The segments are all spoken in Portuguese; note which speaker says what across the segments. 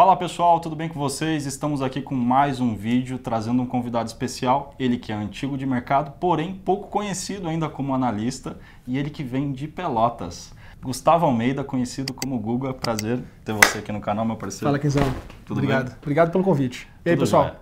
Speaker 1: Fala pessoal, tudo bem com vocês? Estamos aqui com mais um vídeo trazendo um convidado especial, ele que é antigo de mercado, porém pouco conhecido ainda como analista e ele que vem de Pelotas. Gustavo Almeida, conhecido como Guga, prazer ter você aqui no canal, meu parceiro. Fala, Quinzão. Tudo Obrigado. Bem?
Speaker 2: Obrigado pelo convite. E aí, tudo pessoal? Já.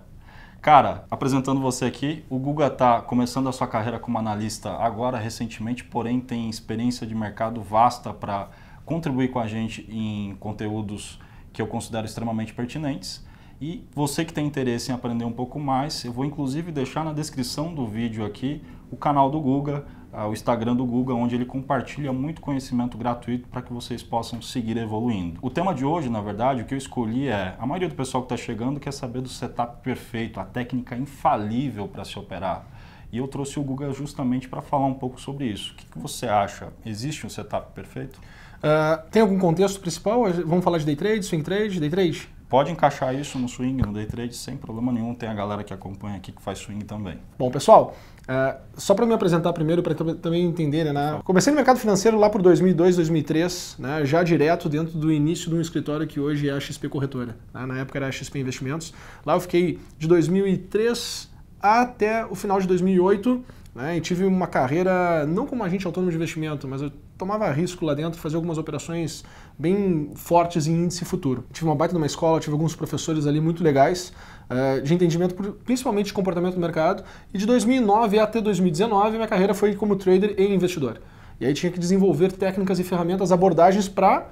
Speaker 1: Cara, apresentando você aqui, o Guga está começando a sua carreira como analista agora, recentemente, porém tem experiência de mercado vasta para contribuir com a gente em conteúdos que eu considero extremamente pertinentes. E você que tem interesse em aprender um pouco mais, eu vou inclusive deixar na descrição do vídeo aqui o canal do Guga, ah, o Instagram do Guga, onde ele compartilha muito conhecimento gratuito para que vocês possam seguir evoluindo. O tema de hoje, na verdade, o que eu escolhi é: a maioria do pessoal que está chegando quer saber do setup perfeito, a técnica infalível para se operar. E eu trouxe o Guga justamente para falar um pouco sobre isso. O que, que você acha? Existe um setup perfeito? Uh, tem algum contexto principal? Vamos falar de day trade, swing trade, day trade? Pode encaixar isso no swing, no day trade, sem problema nenhum. Tem a galera que acompanha aqui que faz swing também.
Speaker 2: Bom, pessoal, uh, só para me apresentar primeiro, para também entender, né? Comecei no mercado financeiro lá por 2002, 2003, né? já direto dentro do início de um escritório que hoje é a XP Corretora. Né? Na época era a XP Investimentos. Lá eu fiquei de 2003 até o final de 2008 né, e tive uma carreira não como agente autônomo de investimento, mas eu tomava risco lá dentro, fazia algumas operações bem fortes em índice futuro. Tive uma baita numa escola, tive alguns professores ali muito legais uh, de entendimento, principalmente de comportamento do mercado. E de 2009 até 2019 minha carreira foi como trader e investidor. E aí tinha que desenvolver técnicas e ferramentas, abordagens para,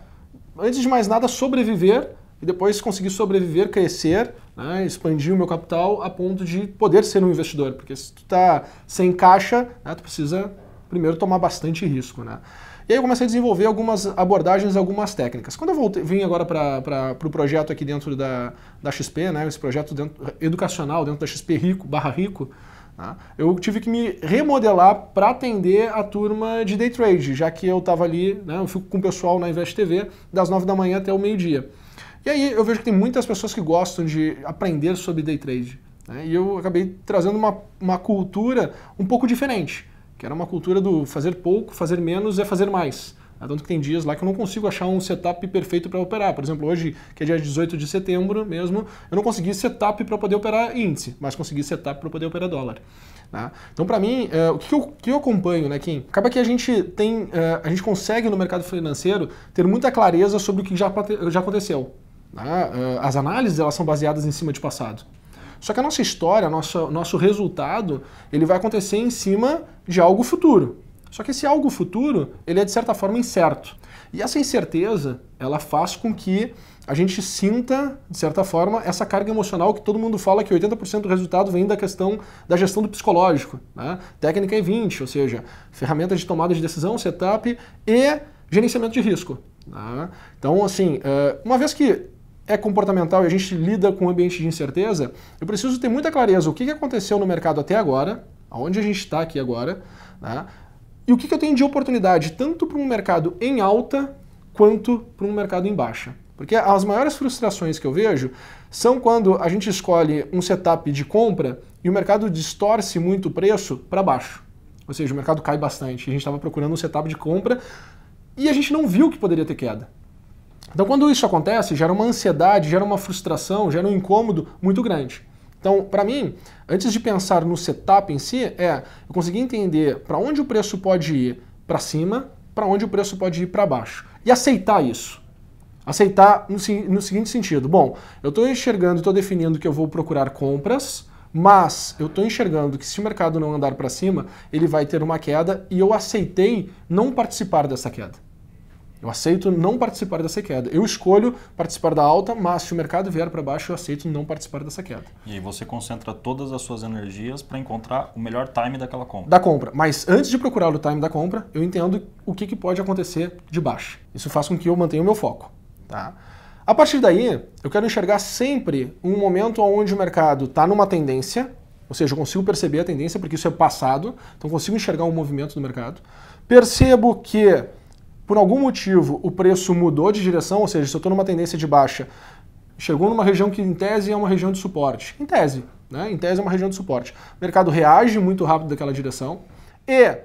Speaker 2: antes de mais nada, sobreviver e depois conseguir sobreviver, crescer né, expandir o meu capital a ponto de poder ser um investidor, porque se tu tá sem caixa, né, tu precisa primeiro tomar bastante risco, né? E aí eu comecei a desenvolver algumas abordagens, algumas técnicas. Quando eu voltei, vim agora para o pro projeto aqui dentro da, da XP, né, esse projeto dentro, educacional dentro da XP Rico, Barra Rico, né, eu tive que me remodelar para atender a turma de day trade, já que eu estava ali, né, eu fico com o pessoal na InvestTV das 9 da manhã até o meio-dia. E aí eu vejo que tem muitas pessoas que gostam de aprender sobre day trade. Né? E eu acabei trazendo uma, uma cultura um pouco diferente, que era uma cultura do fazer pouco, fazer menos é fazer mais. Né? Tanto que tem dias lá que eu não consigo achar um setup perfeito para operar. Por exemplo, hoje, que é dia 18 de setembro mesmo, eu não consegui setup para poder operar índice, mas consegui setup para poder operar dólar. Né? Então, para mim, é, o que eu, que eu, acompanho, né, Kim? Acaba que a gente tem, é, a gente consegue no mercado financeiro ter muita clareza sobre o que já, já aconteceu. Né? Ah, as análises elas são baseadas em cima de passado. Só que a nossa história, nosso, nosso resultado, ele vai acontecer em cima de algo futuro. Só que esse algo futuro, ele é de certa forma incerto. E essa incerteza, ela faz com que a gente sinta, de certa forma, essa carga emocional que todo mundo fala que 80% do resultado vem da questão da gestão do psicológico. Né? Técnica é e 20, ou seja, ferramentas de tomada de decisão, setup e gerenciamento de risco. Né? Então, assim, eh, uma vez que é comportamental e a gente lida com um ambiente de incerteza, eu preciso ter muita clareza o que aconteceu no mercado até agora, aonde a gente está aqui agora, né? e o que eu tenho de oportunidade tanto para um mercado em alta quanto para um mercado em baixa. Porque as maiores frustrações que eu vejo são quando a gente escolhe um setup de compra e o mercado distorce muito o preço para baixo. Ou seja, o mercado cai bastante. A gente estava procurando um setup de compra e a gente não viu que poderia ter queda. Então, quando isso acontece, gera uma ansiedade, gera uma frustração, gera um incômodo muito grande. Então, para mim, antes de pensar no setup em si, é eu conseguir entender para onde o preço pode ir para cima, para onde o preço pode ir para baixo e aceitar isso. Aceitar no, no seguinte sentido: bom, eu estou enxergando, estou definindo que eu vou procurar compras, mas eu estou enxergando que se o mercado não andar para cima, ele vai ter uma queda e eu aceitei não participar dessa queda. Eu aceito não participar dessa queda. Eu escolho participar da alta, mas se o mercado vier para baixo, eu aceito não participar dessa queda. E aí
Speaker 1: você concentra todas as suas energias para encontrar o melhor time daquela compra. Da
Speaker 2: compra. Mas antes de procurar o time da compra, eu entendo o que, que pode acontecer de baixo. Isso faz com que eu mantenha o meu foco. Tá? A partir daí, eu quero enxergar sempre um momento onde o mercado está numa tendência, ou seja, eu consigo perceber a tendência, porque isso é passado, então consigo enxergar um movimento do mercado. Percebo que por algum motivo o preço mudou de direção, ou seja, se eu estou numa tendência de baixa, chegou numa região que em tese é uma região de suporte. Em tese, né? Em tese é uma região de suporte. O mercado reage muito rápido daquela direção e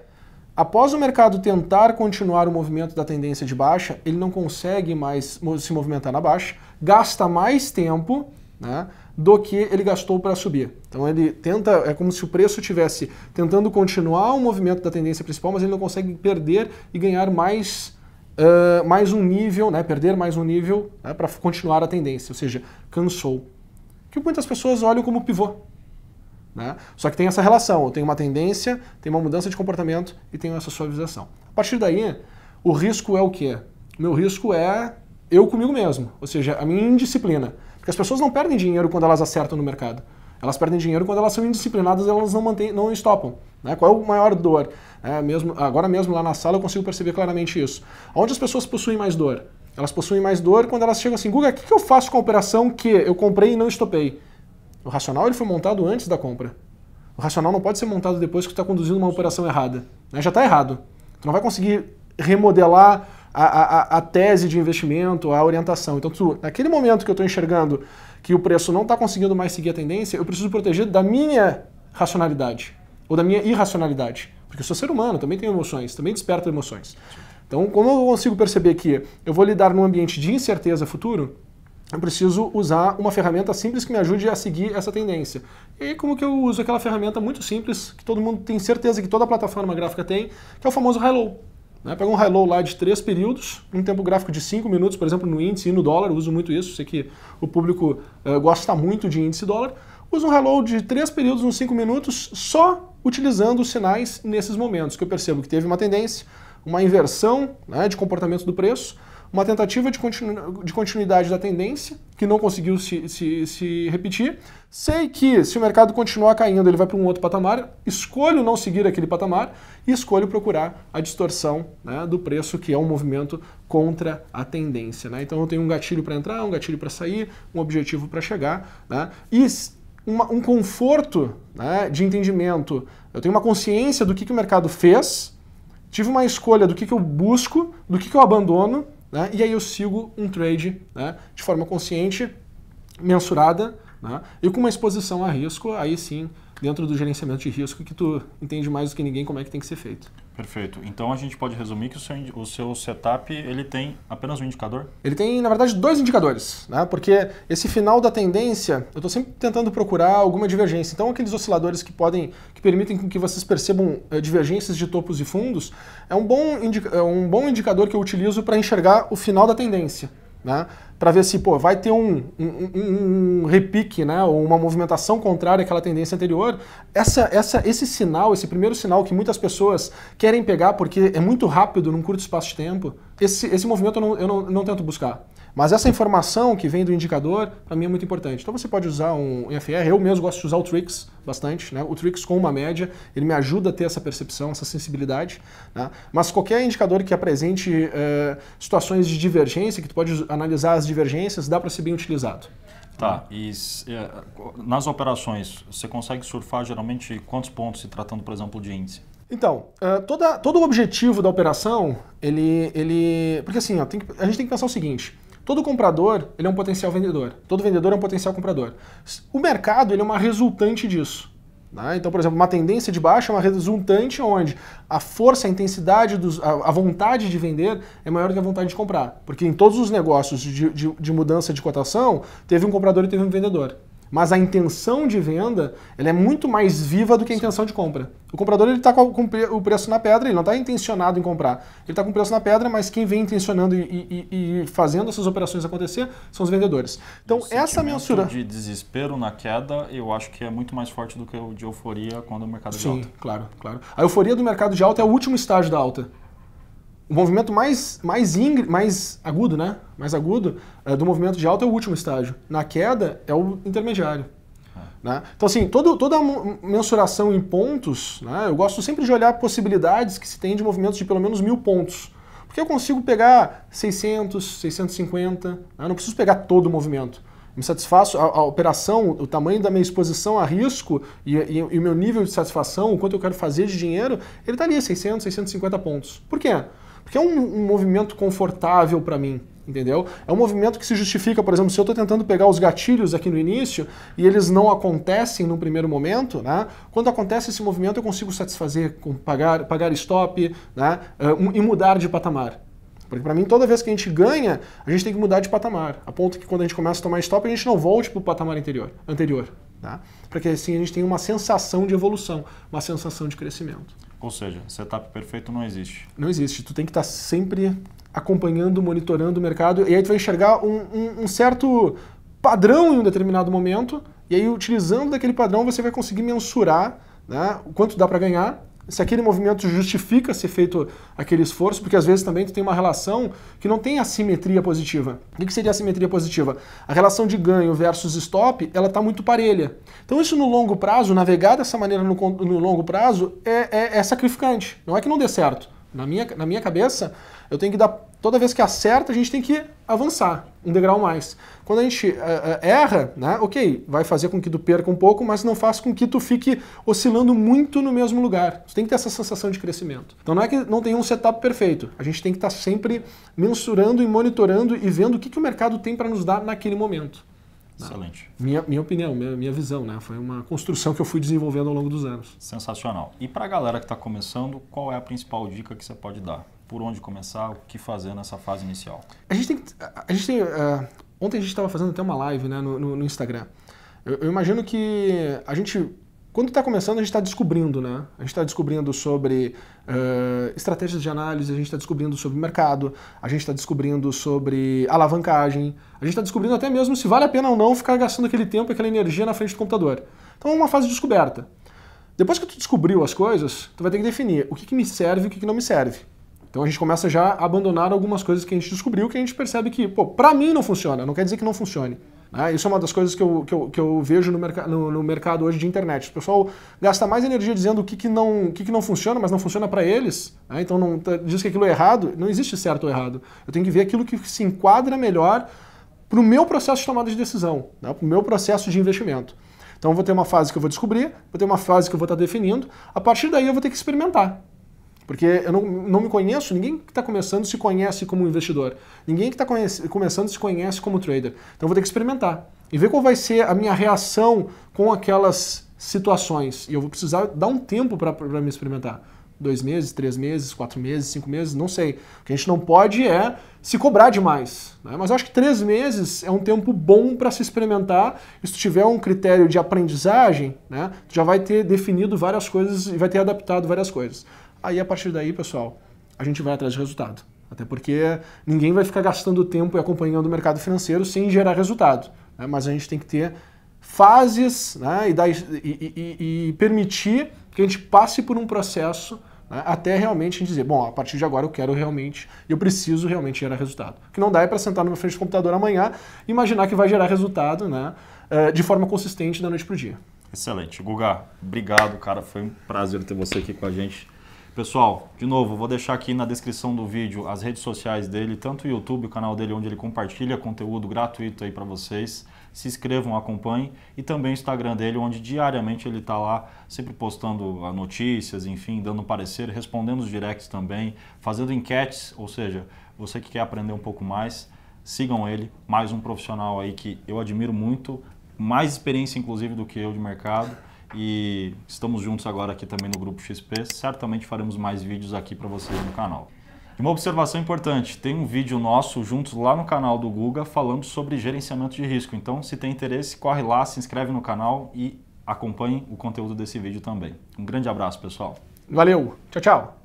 Speaker 2: após o mercado tentar continuar o movimento da tendência de baixa, ele não consegue mais se movimentar na baixa, gasta mais tempo, né? do que ele gastou para subir. Então ele tenta, é como se o preço estivesse tentando continuar o movimento da tendência principal, mas ele não consegue perder e ganhar mais, uh, mais um nível, né? perder mais um nível né? para continuar a tendência, ou seja, cansou. Que muitas pessoas olham como pivô. Né? Só que tem essa relação, eu tenho uma tendência, tenho uma mudança de comportamento e tenho essa suavização. A partir daí, o risco é o quê? Meu risco é eu comigo mesmo, ou seja, a minha indisciplina. Porque as pessoas não perdem dinheiro quando elas acertam no mercado. Elas perdem dinheiro quando elas são indisciplinadas elas não mantêm, não estopam. Né? Qual é o maior dor? É, mesmo, agora mesmo lá na sala eu consigo perceber claramente isso. Onde as pessoas possuem mais dor? Elas possuem mais dor quando elas chegam assim, Guga, o que, que eu faço com a operação que eu comprei e não estopei? O racional ele foi montado antes da compra. O racional não pode ser montado depois que está conduzindo uma operação errada. Né? Já está errado. Tu não vai conseguir remodelar a, a, a, tese de investimento, a orientação. Então, tu, naquele momento que eu estou enxergando que o preço não está conseguindo mais seguir a tendência, eu preciso proteger da minha racionalidade ou da minha irracionalidade. Porque eu sou ser humano, também tenho emoções, também desperto emoções. Então, como eu consigo perceber que eu vou lidar num ambiente de incerteza futuro, eu preciso usar uma ferramenta simples que me ajude a seguir essa tendência. E como que eu uso aquela ferramenta muito simples, que todo mundo tem certeza que toda plataforma gráfica tem, que é o famoso high-low. Né? Pega um high-low lá de três períodos, um tempo gráfico de cinco minutos, por exemplo, no índice e no dólar, uso muito isso, sei que o público uh, gosta muito de índice dólar. Usa um high-low de três períodos nos cinco minutos, só utilizando os sinais nesses momentos, que eu percebo que teve uma tendência, uma inversão né, de comportamento do preço, uma tentativa de, continu de continuidade da tendência que não conseguiu se, se, se repetir. Sei que se o mercado continuar caindo, ele vai para um outro patamar, escolho não seguir aquele patamar e escolho procurar a distorção né, do preço, que é um movimento contra a tendência. Né? Então eu tenho um gatilho para entrar, um gatilho para sair, um objetivo para chegar. Né? E uma, um conforto né, de entendimento. Eu tenho uma consciência do que, que o mercado fez, tive uma escolha do que, que eu busco, do que, que eu abandono, né? e aí eu sigo um trade né? de forma consciente, mensurada né? e com uma exposição a risco, aí sim dentro do gerenciamento de risco que tu entende mais do que ninguém como é que tem que ser feito. Perfeito. Então a gente pode resumir que o seu, o seu
Speaker 1: setup ele tem apenas um indicador?
Speaker 2: Ele tem, na verdade, dois indicadores, né? Porque esse final da tendência, eu estou sempre tentando procurar alguma divergência. Então aqueles osciladores que podem, que permitem que vocês percebam eh, divergências de topos e fundos, é um bom, é um bom indicador que eu utilizo para enxergar o final da tendência. Né? para ver se pô, vai ter um, um, um, repique, né, ou uma movimentação contrária àquela tendência anterior. Essa, essa, esse sinal, esse primeiro sinal que muitas pessoas querem pegar porque é muito rápido num curto espaço de tempo, esse, esse movimento eu não, eu não, não tento buscar. Mas essa informação que vem do indicador, para mim é muito importante. Então você pode usar um FR, eu mesmo gosto de usar o Trix bastante, né? o Trix com uma média, ele me ajuda a ter essa percepção, essa sensibilidade. Né? Mas qualquer indicador que apresente é, situações de divergência, que tu pode analisar as divergências, dá para ser bem utilizado.
Speaker 1: Tá, né? e é, nas operações, você consegue surfar geralmente quantos pontos se tratando, por exemplo, de índice?
Speaker 2: Então, ah, toda, todo o objetivo da operação, ele... ele porque assim, ó, tem, a gente tem que pensar o seguinte, todo comprador ele é um potencial vendedor, todo vendedor é um potencial comprador. O mercado ele é uma resultante disso. Né? Então, por exemplo, uma tendência de baixa é uma resultante onde a força, a intensidade, dos, a, a, vontade de vender é maior do que a vontade de comprar. Porque em todos os negócios de, de, de mudança de cotação, teve um comprador e teve um vendedor mas a intenção de venda ela é muito mais viva do que a intenção de compra. O comprador ele está com o preço na pedra, ele não está intencionado em comprar. Ele está com o preço na pedra, mas quem vem intencionando e, e, e fazendo essas operações acontecer são os vendedores. Então o essa é mensura de
Speaker 1: desespero na queda, eu acho que é muito mais forte do que o de euforia quando o mercado Sim, de alta. Sim,
Speaker 2: claro, claro. A euforia do mercado de alta é o último estágio da alta o movimento mais, mais, ingre, mais agudo, né? Mais agudo é, do movimento de alta é o último estágio. Na queda é o intermediário. Ah. Né? Então, assim, todo, toda a mensuração em pontos, né? eu gosto sempre de olhar possibilidades que se tem de movimentos de pelo menos mil pontos. Porque eu consigo pegar 600, 650, né? não preciso pegar todo o movimento. Me satisfaço, a, a, operação, o tamanho da minha exposição a risco e, e, e o meu nível de satisfação, o quanto eu quero fazer de dinheiro, ele está ali, 600, 650 pontos. Por quê? Porque é um, um movimento confortável para mim, entendeu? É um movimento que se justifica, por exemplo, se eu estou tentando pegar os gatilhos aqui no início e eles não acontecem no primeiro momento, né? Quando acontece esse movimento eu consigo satisfazer com pagar, pagar stop, né? Uh, e mudar de patamar. Porque para mim, toda vez que a gente ganha, a gente tem que mudar de patamar. A ponto que quando a gente começa a tomar stop, a gente não volte para o patamar anterior, anterior né? tá? Porque assim a gente tem uma sensação de evolução, uma sensação de crescimento.
Speaker 1: Ou seja, setup perfeito não existe.
Speaker 2: Não existe. Tu tem que estar tá sempre acompanhando, monitorando o mercado, e aí tu vai enxergar um, um, um certo padrão em um determinado momento, e aí utilizando daquele padrão você vai conseguir mensurar né, o quanto dá para ganhar se aquele movimento justifica ser feito aquele esforço, porque às vezes também tu tem uma relação que não tem assimetria positiva. O que seria assimetria positiva? A relação de ganho versus stop, ela está muito parelha. Então isso no longo prazo, navegar dessa maneira no, no longo prazo é, é, é sacrificante. Não é que não dê certo. Na minha, na minha cabeça, eu tenho que dar. Toda vez que acerta, a gente tem que avançar um degrau mais. Quando a gente uh, uh, erra, né, ok, vai fazer com que tu perca um pouco, mas não faz com que tu fique oscilando muito no mesmo lugar. Tu tem que ter essa sensação de crescimento. Então não é que não tem um setup perfeito. A gente tem que estar tá sempre mensurando e monitorando e vendo o que, que o mercado tem para nos dar naquele momento. Né? Excelente. Minha, minha opinião, minha, minha visão, né? Foi uma construção que eu fui desenvolvendo ao longo dos anos.
Speaker 1: Sensacional. E para a galera que está começando, qual é a principal dica que você pode dar? por onde começar, o que fazer nessa fase inicial? A gente tem.
Speaker 2: A gente tem uh, ontem a gente estava fazendo até uma live né, no, no, no Instagram. Eu, eu, imagino que a gente. Quando está começando, a gente está descobrindo, né? A gente está descobrindo sobre uh, estratégias de análise, a gente está descobrindo sobre mercado, a gente está descobrindo sobre alavancagem, a gente está descobrindo até mesmo se vale a pena ou não ficar gastando aquele tempo, aquela energia na frente do computador. Então é uma fase de descoberta. Depois que tu descobriu as coisas, tu vai ter que definir o que, que me serve e o que, que não me serve. Então a gente começa já a abandonar algumas coisas que a gente descobriu que a gente percebe que, pô, pra mim não funciona, não quer dizer que não funcione. Né? Isso é uma das coisas que eu, que eu, que eu vejo no, merca no, no, mercado hoje de internet. O pessoal gasta mais energia dizendo o que, que, não, o que, que não funciona, mas não funciona para eles. Né? Então não, tá, diz que aquilo é errado. Não existe certo ou errado. Eu tenho que ver aquilo que se enquadra melhor para o meu processo de tomada de decisão, né? para o meu processo de investimento. Então eu vou ter uma fase que eu vou descobrir, vou ter uma fase que eu vou estar tá definindo. A partir daí eu vou ter que experimentar. Porque eu não, não me conheço, ninguém que está começando se conhece como investidor. Ninguém que está começando se conhece como trader. Então eu vou ter que experimentar e ver qual vai ser a minha reação com aquelas situações. E eu vou precisar dar um tempo para me experimentar. Dois meses, três meses, quatro meses, cinco meses, não sei. O que a gente não pode é se cobrar demais. Né? Mas eu acho que três meses é um tempo bom para se experimentar. E se tu tiver um critério de aprendizagem, né, tu já vai ter definido várias coisas e vai ter adaptado várias coisas. Aí a partir daí, pessoal, a gente vai atrás de resultado. Até porque ninguém vai ficar gastando tempo e acompanhando o mercado financeiro sem gerar resultado. Né? Mas a gente tem que ter fases né? e, dar, e, e, e, permitir que a gente passe por um processo né? até realmente dizer, bom, a partir de agora eu quero realmente, eu preciso realmente gerar resultado. O que não dá é para sentar meu frente do computador amanhã e imaginar que vai gerar resultado né? É, de forma consistente da noite para o dia.
Speaker 1: Excelente. Guga, obrigado, cara. Foi um prazer ter você aqui com a gente. Pessoal, de novo, vou deixar aqui na descrição do vídeo as redes sociais dele, tanto o YouTube, o canal dele onde ele compartilha conteúdo gratuito aí para vocês. Se inscrevam, acompanhem e também o Instagram dele, onde diariamente ele está lá sempre postando ah, notícias, enfim, dando parecer, respondendo os directs também, fazendo enquetes, ou seja, você que quer aprender um pouco mais, sigam ele, mais um profissional aí que eu admiro muito, mais experiência inclusive do que eu de mercado e estamos juntos agora aqui também no Grupo XP. Certamente faremos mais vídeos aqui para vocês no canal. uma observação importante, tem um vídeo nosso juntos lá no canal do Guga falando sobre gerenciamento de risco. Então, se tem interesse, corre lá, se inscreve no canal e acompanhe o conteúdo desse vídeo também. Um grande abraço, pessoal.
Speaker 2: Valeu. Tchau, tchau.